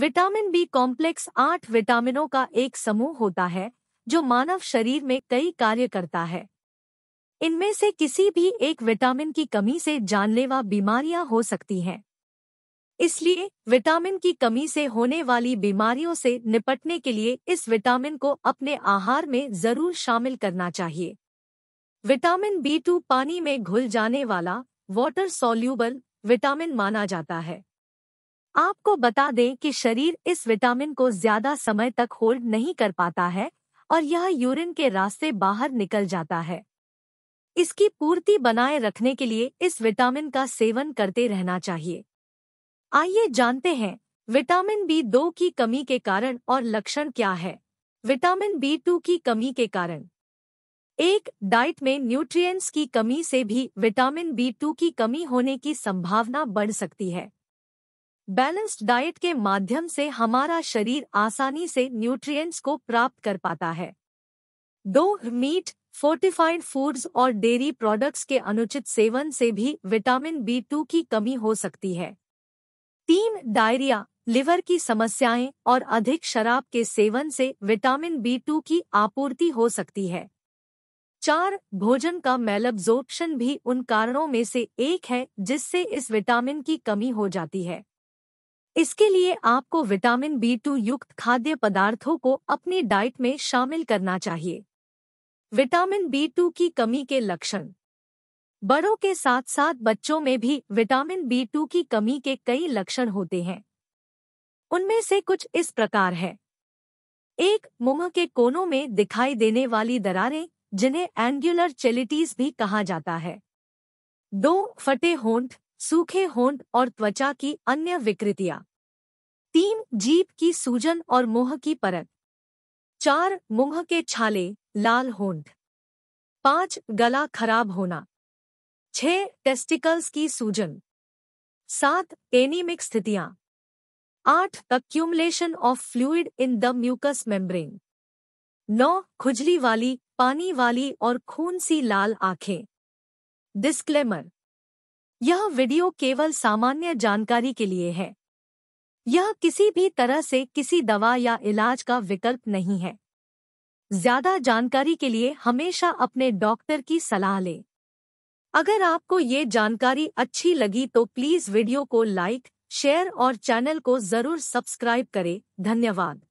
vitamin B complex आठ विटामिनों का एक समूह होता है जो मानव शरीर में कई कार्य करता है इनमें से किसी भी एक विटामिन की कमी से जानलेवा बीमारियां हो सकती हैं इसलिए विटामिन की कमी से होने वाली बीमारियों से निपटने के लिए इस विटामिन को अपने आहार में जरूर शामिल करना चाहिए विटामिन बी टू पानी में घुल जाने वाला वाटर सॉल्यूबल विटामिन माना जाता है आपको बता दें कि शरीर इस विटामिन को ज्यादा समय तक होल्ड नहीं कर पाता है और यह यूरिन के रास्ते बाहर निकल जाता है इसकी पूर्ति बनाए रखने के लिए इस विटामिन का सेवन करते रहना चाहिए आइए जानते हैं विटामिन बी दो की कमी के कारण और लक्षण क्या है विटामिन बी टू की कमी के कारण एक डाइट में न्यूट्रिएंट्स की कमी से भी विटामिन बी टू की कमी होने की संभावना बढ़ सकती है बैलेंस्ड डाइट के माध्यम से हमारा शरीर आसानी से न्यूट्रिएंट्स को प्राप्त कर पाता है दो मीट फोर्टिफाइड फूड्स और डेयरी प्रोडक्ट्स के अनुचित सेवन से भी विटामिन बी टू की कमी हो सकती है तीन डायरिया लिवर की समस्याएं और अधिक शराब के सेवन से विटामिन बी टू की आपूर्ति हो सकती है चार भोजन का मेलब्जोर्प्शन भी उन कारणों में से एक है जिससे इस विटामिन की कमी हो जाती है इसके लिए आपको विटामिन बी टू युक्त खाद्य पदार्थों को अपनी डाइट में शामिल करना चाहिए विटामिन बी टू की कमी के लक्षण बड़ों के साथ साथ बच्चों में भी विटामिन बी टू की कमी के कई लक्षण होते हैं उनमें से कुछ इस प्रकार है एक मुंह के कोनों में दिखाई देने वाली दरारें जिन्हें एंगुलर चेलिटीज भी कहा जाता है दो फटे होंठ सूखे होंठ और त्वचा की अन्य विकृतियां तीन जीप की सूजन और मुंह की परत चार मुंह के छाले लाल होंठ पांच गला खराब होना छह टेस्टिकल्स की सूजन सात एनीमिक स्थितियां आठ accumulation of fluid in the mucous membrane नौ खुजली वाली पानी वाली और खून सी लाल आंखें डिस्क्लेमर यह वीडियो केवल सामान्य जानकारी के लिए है यह किसी भी तरह से किसी दवा या इलाज का विकल्प नहीं है ज्यादा जानकारी के लिए हमेशा अपने डॉक्टर की सलाह लें अगर आपको ये जानकारी अच्छी लगी तो प्लीज़ वीडियो को लाइक शेयर और चैनल को ज़रूर सब्सक्राइब करें धन्यवाद